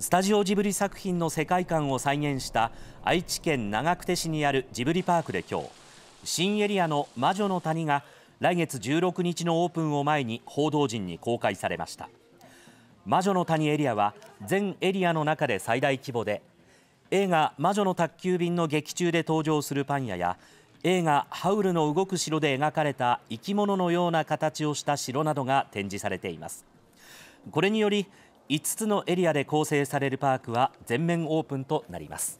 スタジオジブリ作品の世界観を再現した愛知県長久手市にあるジブリパークで今日新エリアの魔女の谷が来月16日のオープンを前に報道陣に公開されました魔女の谷エリアは全エリアの中で最大規模で映画魔女の宅急便の劇中で登場するパン屋や映画ハウルの動く城で描かれた生き物のような形をした城などが展示されていますこれにより5つのエリアで構成されるパークは全面オープンとなります。